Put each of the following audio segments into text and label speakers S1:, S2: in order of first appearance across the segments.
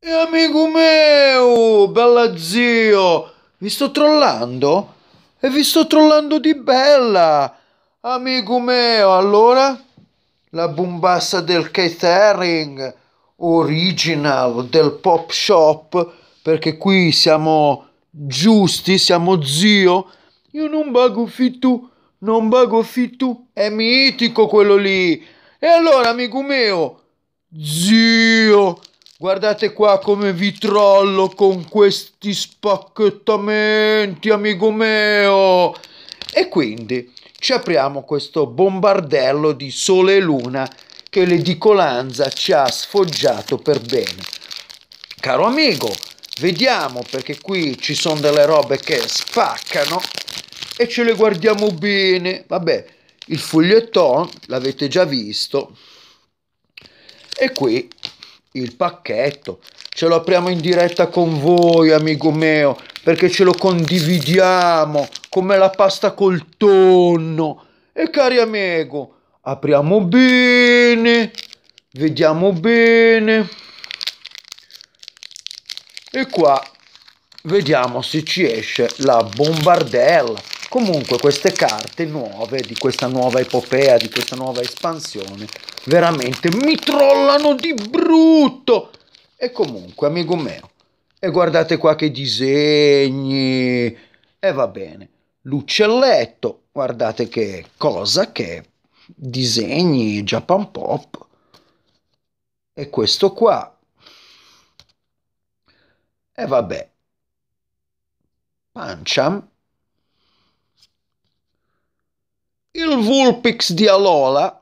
S1: E amico mio, bella zio, vi sto trollando? E vi sto trollando di bella! Amico mio, allora? La bombassa del catering original del pop shop, perché qui siamo giusti, siamo zio. Io non bago fittu, non bago fittu, è mitico quello lì. E allora, amico mio, zio, Guardate qua come vi trollo con questi spacchettamenti, amico mio. E quindi ci apriamo questo bombardello di sole e luna che l'edicolanza ci ha sfoggiato per bene. Caro amico, vediamo perché qui ci sono delle robe che spaccano e ce le guardiamo bene. Vabbè, il foglietton l'avete già visto. E qui il pacchetto. Ce lo apriamo in diretta con voi, amico mio, perché ce lo condividiamo come la pasta col tonno. E cari amico, apriamo bene, vediamo bene. E qua vediamo se ci esce la bombardella. Comunque queste carte nuove di questa nuova epopea, di questa nuova espansione, veramente mi trollano di brutto. E comunque, amico mio, e guardate qua che disegni. E va bene, l'uccelletto, guardate che cosa che disegni Japan Pop. E questo qua. E vabbè. Pancham. Il Vulpix di Alola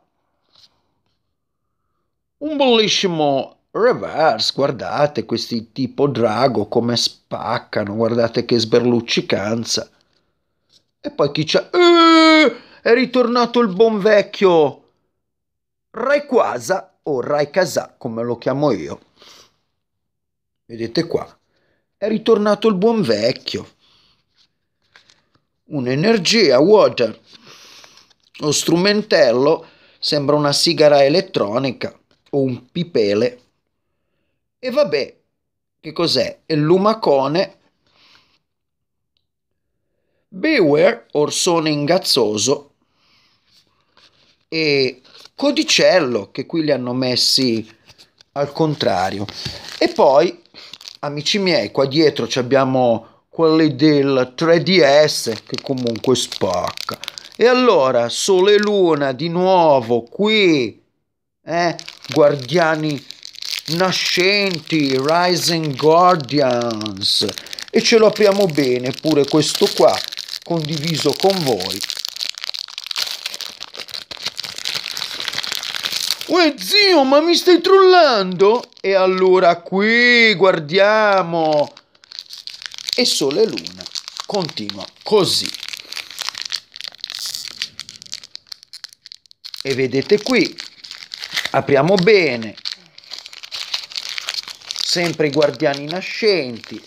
S1: un bellissimo reverse, guardate questi tipo drago come spaccano, guardate che sberluccicanza. E poi chi c'è? Eh, è ritornato il buon vecchio Raikwaza o Raikasa, come lo chiamo io. Vedete qua, è ritornato il buon vecchio. Un'energia water. Lo strumentello sembra una sigara elettronica o un pipele. E vabbè, che cos'è? È lumacone. Beware, orsone ingazzoso. E codicello, che qui li hanno messi al contrario. E poi, amici miei, qua dietro ci abbiamo quelli del 3DS che comunque spacca. E allora, Sole e Luna di nuovo qui, eh? guardiani nascenti, Rising Guardians. E ce lo apriamo bene pure questo qua, condiviso con voi. Uè zio, ma mi stai trollando? E allora qui, guardiamo. E sole e luna. Continua così. E vedete qui, apriamo bene, sempre i guardiani nascenti,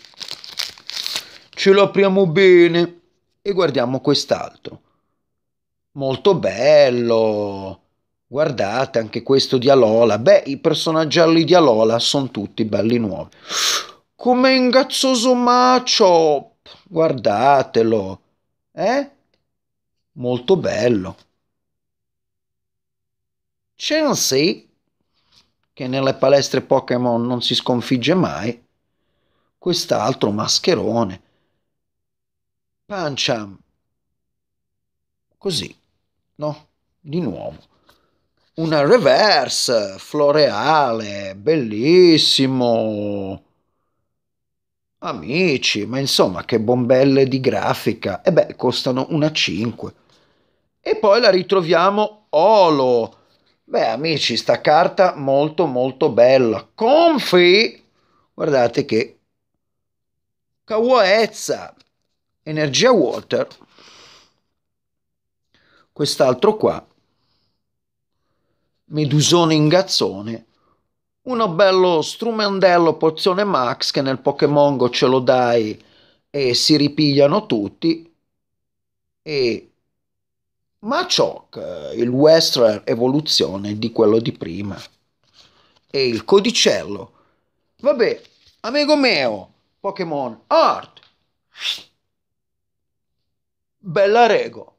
S1: ce lo apriamo bene e guardiamo quest'altro. Molto bello, guardate anche questo di Alola, beh i personaggiali di Alola sono tutti belli nuovi. Come ingazzoso macio guardatelo, eh? Molto bello. Chansey, che nelle palestre Pokémon non si sconfigge mai, quest'altro mascherone. Pancham. Così, no? Di nuovo. Una reverse floreale, bellissimo. Amici, ma insomma, che bombelle di grafica. E beh, costano una 5. E poi la ritroviamo Olo Beh, amici, sta carta molto molto bella. Confi! Guardate che Kawahezza, Energia Water. Quest'altro qua, Medusone Ingazzone. Uno bello strumendello porzione max che nel Pokémon Go ce lo dai e si ripigliano tutti. E ma Chalk, il western evoluzione di quello di prima. E il codicello. Vabbè, amico mio, Pokémon Art. Bella rego.